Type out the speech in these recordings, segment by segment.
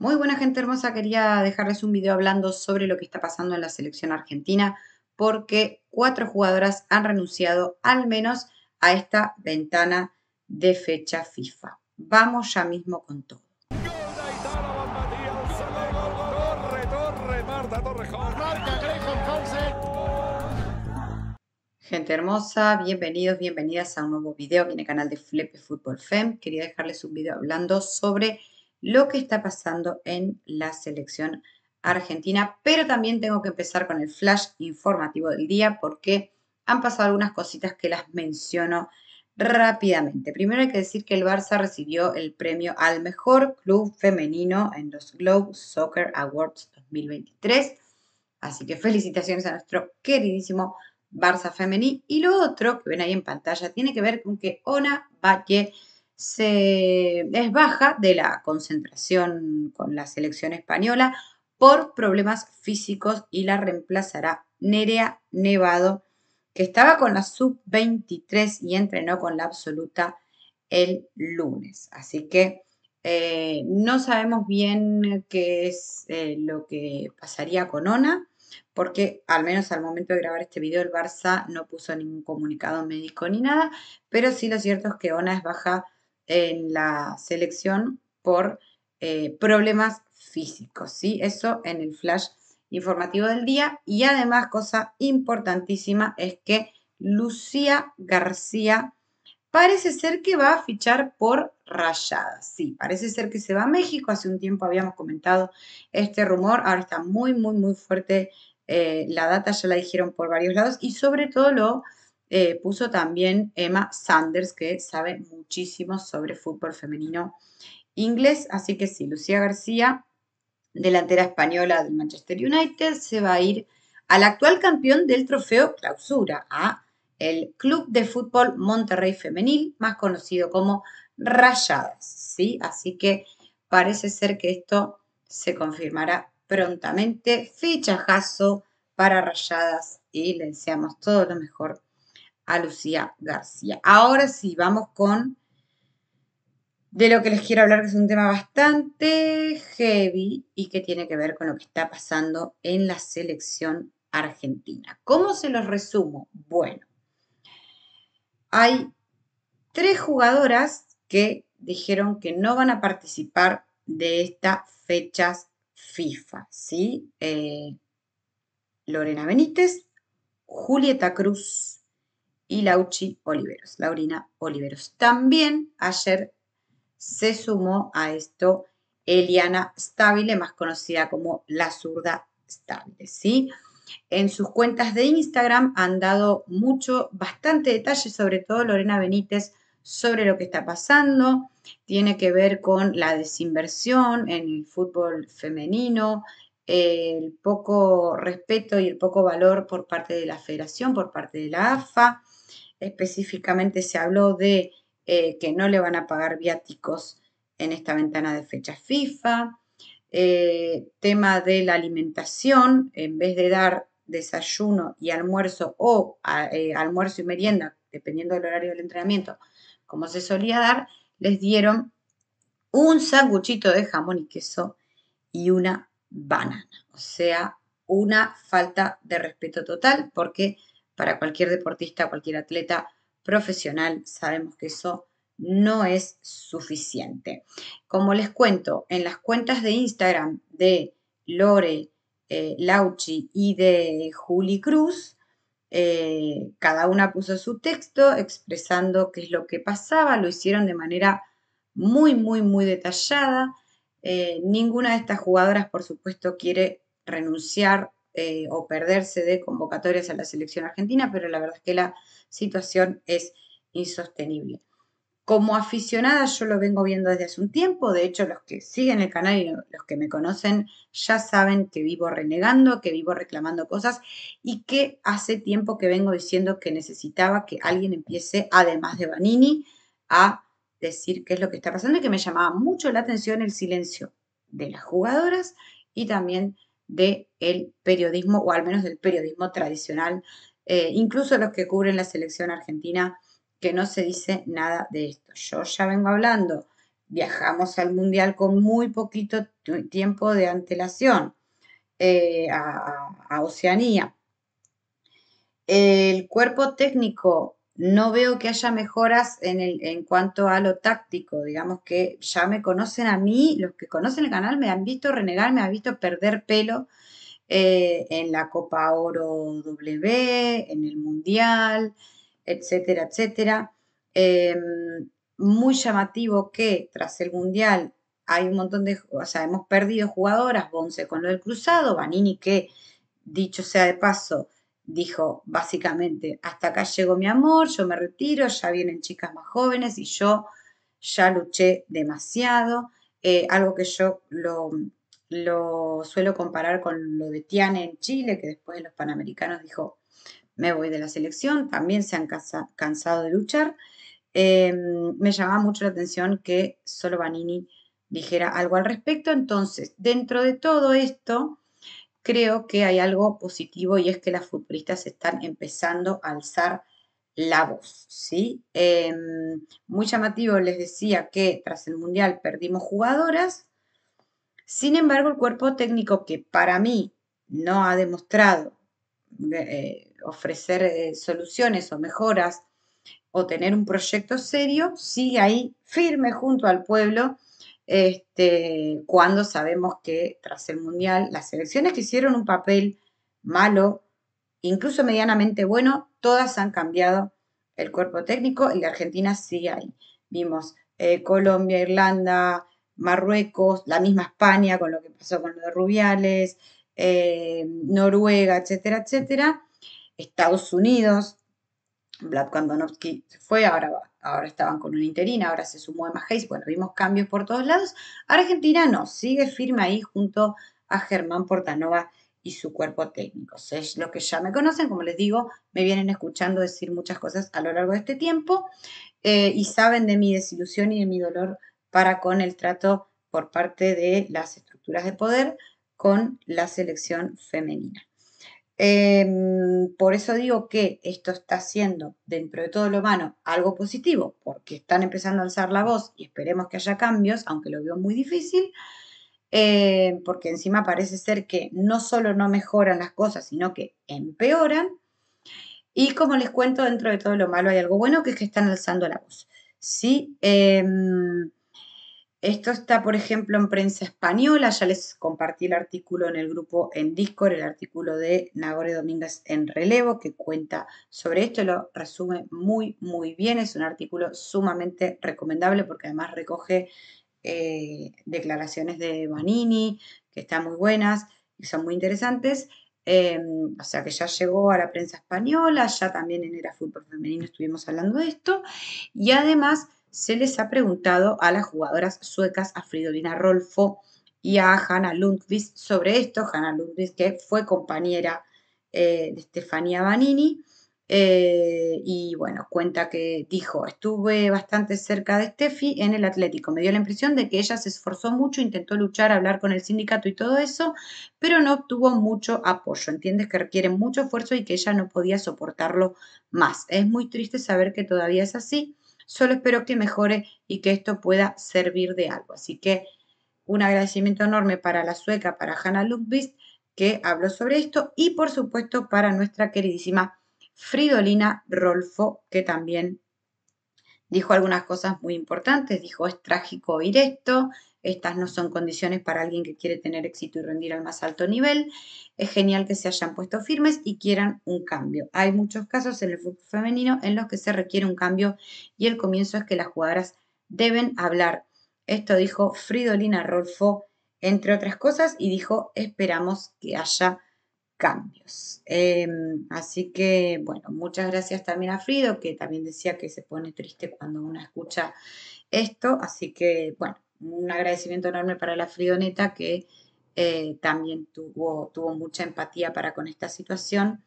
Muy buena gente hermosa, quería dejarles un video hablando sobre lo que está pasando en la selección argentina porque cuatro jugadoras han renunciado al menos a esta ventana de fecha FIFA. Vamos ya mismo con todo. Gente hermosa, bienvenidos, bienvenidas a un nuevo video aquí en el canal de Flepe Fútbol Fem. Quería dejarles un video hablando sobre lo que está pasando en la selección argentina, pero también tengo que empezar con el flash informativo del día porque han pasado algunas cositas que las menciono rápidamente. Primero hay que decir que el Barça recibió el premio al mejor club femenino en los Globe Soccer Awards 2023. Así que felicitaciones a nuestro queridísimo Barça femení. Y lo otro que ven ahí en pantalla tiene que ver con que Ona Valle se, es baja de la concentración con la selección española por problemas físicos y la reemplazará Nerea Nevado, que estaba con la sub-23 y entrenó con la absoluta el lunes. Así que eh, no sabemos bien qué es eh, lo que pasaría con Ona, porque al menos al momento de grabar este video el Barça no puso ningún comunicado médico ni nada, pero sí lo cierto es que Ona es baja en la selección por eh, problemas físicos, ¿sí? Eso en el flash informativo del día. Y además, cosa importantísima, es que Lucía García parece ser que va a fichar por Rayadas. Sí, parece ser que se va a México. Hace un tiempo habíamos comentado este rumor. Ahora está muy, muy, muy fuerte eh, la data. Ya la dijeron por varios lados. Y sobre todo lo eh, puso también Emma Sanders, que sabe muchísimo sobre fútbol femenino inglés. Así que sí, Lucía García, delantera española del Manchester United, se va a ir al actual campeón del trofeo clausura, a el Club de Fútbol Monterrey Femenil, más conocido como Rayadas. ¿sí? Así que parece ser que esto se confirmará prontamente. Fichajazo para Rayadas y le deseamos todo lo mejor a Lucía García. Ahora sí, vamos con de lo que les quiero hablar, que es un tema bastante heavy y que tiene que ver con lo que está pasando en la selección argentina. ¿Cómo se los resumo? Bueno, hay tres jugadoras que dijeron que no van a participar de estas fechas FIFA, ¿sí? Eh, Lorena Benítez, Julieta Cruz y Lauchi Oliveros, Laurina Oliveros. También ayer se sumó a esto Eliana Stabile, más conocida como la zurda Stabile, ¿sí? En sus cuentas de Instagram han dado mucho, bastante detalle, sobre todo Lorena Benítez, sobre lo que está pasando. Tiene que ver con la desinversión en el fútbol femenino, el poco respeto y el poco valor por parte de la federación, por parte de la AFA, específicamente se habló de eh, que no le van a pagar viáticos en esta ventana de fecha FIFA, eh, tema de la alimentación, en vez de dar desayuno y almuerzo o eh, almuerzo y merienda, dependiendo del horario del entrenamiento, como se solía dar, les dieron un sanguchito de jamón y queso y una banana. O sea, una falta de respeto total porque para cualquier deportista, cualquier atleta profesional, sabemos que eso no es suficiente. Como les cuento, en las cuentas de Instagram de Lore, eh, Lauchi y de Juli Cruz, eh, cada una puso su texto expresando qué es lo que pasaba, lo hicieron de manera muy, muy, muy detallada. Eh, ninguna de estas jugadoras, por supuesto, quiere renunciar eh, o perderse de convocatorias a la selección argentina, pero la verdad es que la situación es insostenible. Como aficionada yo lo vengo viendo desde hace un tiempo, de hecho los que siguen el canal y los que me conocen ya saben que vivo renegando, que vivo reclamando cosas y que hace tiempo que vengo diciendo que necesitaba que alguien empiece, además de Vanini, a decir qué es lo que está pasando y que me llamaba mucho la atención el silencio de las jugadoras y también de el periodismo, o al menos del periodismo tradicional, eh, incluso los que cubren la selección argentina, que no se dice nada de esto. Yo ya vengo hablando, viajamos al Mundial con muy poquito tiempo de antelación eh, a Oceanía. El cuerpo técnico no veo que haya mejoras en, cuanto a lo táctico, digamos que ya me conocen a mí, los que conocen el canal me han visto renegar, me han visto perder pelo eh, en la Copa Oro W, en el Mundial, etcétera, etcétera. Em, muy llamativo que tras el Mundial hay un montón de, o sea, hemos perdido jugadoras, Bonce con lo del cruzado, Vanini que, dicho sea de paso, dijo básicamente, hasta acá llegó mi amor, yo me retiro, ya vienen chicas más jóvenes y yo ya luché demasiado, eh, algo que yo lo, suelo comparar con lo de Tiane en Chile, que después de los Panamericanos dijo, me voy de la selección, también se han cansado de luchar. Eh, me llamaba mucho la atención que solo Vanini dijera algo al respecto, entonces, dentro de todo esto, creo que hay algo positivo y es que las futbolistas están empezando a alzar la voz, ¿sí? Em, muy llamativo, les decía que tras el Mundial perdimos jugadoras, sin embargo el cuerpo técnico que para mí no ha demostrado eh, ofrecer eh, soluciones o mejoras o tener un proyecto serio, sigue ahí firme junto al pueblo este, cuando sabemos que tras el Mundial las selecciones que hicieron un papel malo, incluso medianamente bueno, todas han cambiado el cuerpo técnico y la Argentina sigue ahí. Vimos eh, Colombia, Irlanda, Marruecos, la misma España con lo que pasó con los de Rubiales, eh, Noruega, etcétera, etcétera. Estados Unidos, Vlad Kondonovsky se fue, ahora, ahora estaban con una interina, ahora se sumó Emma Hayes, bueno, vimos cambios por todos lados. Argentina no, sigue firme ahí junto a Germán Portanova y su cuerpo técnico. Es lo que ya me conocen, como les digo, me vienen escuchando decir muchas cosas a lo largo de este tiempo eh, y saben de mi desilusión y de mi dolor para con el trato por parte de las estructuras de poder con la selección femenina. Em, por eso digo que esto está siendo, dentro de todo lo humano, algo positivo, porque están empezando a alzar la voz y esperemos que haya cambios, aunque lo veo muy difícil, eh, porque encima parece ser que no solo no mejoran las cosas, sino que empeoran. Y como les cuento, dentro de todo lo malo hay algo bueno, que es que están alzando la voz. Sí, em, esto está, por ejemplo, en prensa española. Ya les compartí el artículo en el grupo en Discord, el artículo de Nagore Domínguez en relevo que cuenta sobre esto. Lo resume muy, muy bien. Es un artículo sumamente recomendable porque además recoge eh, declaraciones de Vanini, que están muy buenas y son muy interesantes. Em, o sea que ya llegó a la prensa española, ya también en Era Fútbol Femenino estuvimos hablando de esto. Y además se les ha preguntado a las jugadoras suecas, a Fridolina Rolfo y a Hanna Lundqvist sobre esto. Hanna Lundqvist, que fue compañera eh, de Stefania Banini, eh, y bueno, cuenta que dijo, estuve bastante cerca de Steffi en el Atlético. Me dio la impresión de que ella se esforzó mucho, intentó luchar, hablar con el sindicato y todo eso, pero no obtuvo mucho apoyo. Entiendes que requiere mucho esfuerzo y que ella no podía soportarlo más. Es muy triste saber que todavía es así. Solo espero que mejore y que esto pueda servir de algo. Así que un agradecimiento enorme para la sueca, para Hannah Lundqvist, que habló sobre esto, y por supuesto para nuestra queridísima Fridolina Rolfo, que también dijo algunas cosas muy importantes. Dijo, es trágico oír esto, estas no son condiciones para alguien que quiere tener éxito y rendir al más alto nivel. Es genial que se hayan puesto firmes y quieran un cambio. Hay muchos casos en el fútbol femenino en los que se requiere un cambio y el comienzo es que las jugadoras deben hablar. Esto dijo Fridolina Rolfo, entre otras cosas, y dijo esperamos que haya cambios. Em, así que, bueno, muchas gracias también a Frido, que también decía que se pone triste cuando uno escucha esto. Así que, bueno, un agradecimiento enorme para la Frioneta que eh, también tuvo, tuvo mucha empatía para con esta situación.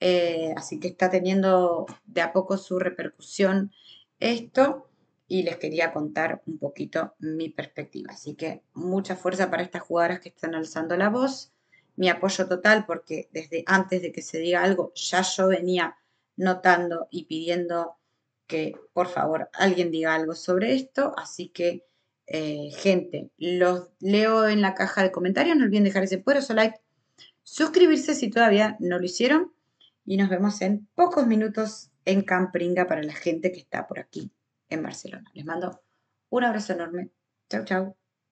Eh, así que está teniendo de a poco su repercusión esto y les quería contar un poquito mi perspectiva. Así que mucha fuerza para estas jugadoras que están alzando la voz. Mi apoyo total porque desde antes de que se diga algo ya yo venía notando y pidiendo que por favor alguien diga algo sobre esto. Así que eh, gente. Los leo en la caja de comentarios. No olviden dejar ese poderoso like, suscribirse si todavía no lo hicieron. Y nos vemos en pocos minutos en Campringa para la gente que está por aquí en Barcelona. Les mando un abrazo enorme. Chau, chau.